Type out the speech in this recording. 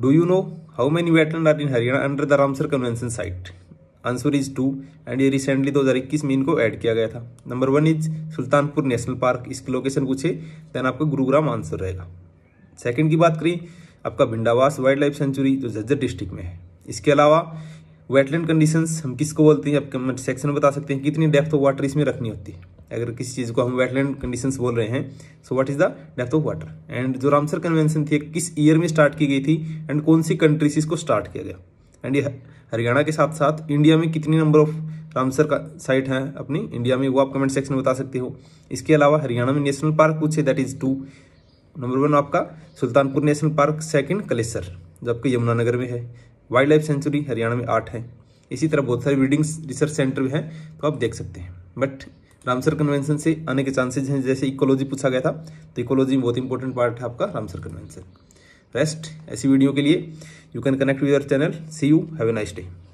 Do you know how many wetland are in Haryana under the Ramsar Convention site? Answer is two and ये recently 2021 में इनको add किया गया था number one is Sultanpur national park इसकी location पूछे then आपका गुरुग्राम आंसर रहेगा सेकंड की बात करें आपका भिंडावास वाइल्ड लाइफ सेंचुरी जो जज्जर डिस्ट्रिक्ट में है इसके अलावा वेटलैंड कंडीशन हम किसको बोलते हैं आप कमेंट सेक्शन में बता सकते हैं कितनी डेप्थ ऑफ वाटर इसमें रखनी होती है अगर किसी चीज़ को हम वेटलैंड कंडीशंस बोल रहे हैं so what is the depth of water and जो रामसर कन्वेंशन थी किस ईयर में स्टार्ट की गई थी एंड कौन सी कंट्री से इसको स्टार्ट किया गया एंड ये हरियाणा के साथ साथ इंडिया में कितनी नंबर ऑफ रामसर का साइट है अपनी इंडिया में वो आप कमेंट सेक्शन में बता सकते हो इसके अलावा हरियाणा में नेशनल पार्क पूछे that is two number one आपका Sultanpur national park second Kalesar जो आपके यमुनानगर में है वाइल्ड लाइफ सेंचुरी हरियाणा में आठ है इसी तरह बहुत सारे ब्रीडिंग रिसर्च सेंटर भी हैं तो आप देख सकते हैं बट रामसर कन्वेंशन से आने के चांसेज हैं जैसे इकोलॉजी पूछा गया था तो इकोलॉजी बहुत इंपॉर्टेंट पार्ट है आपका रामसर कन्वेंशन रेस्ट ऐसी वीडियो के लिए you can connect with our channel see you have a nice day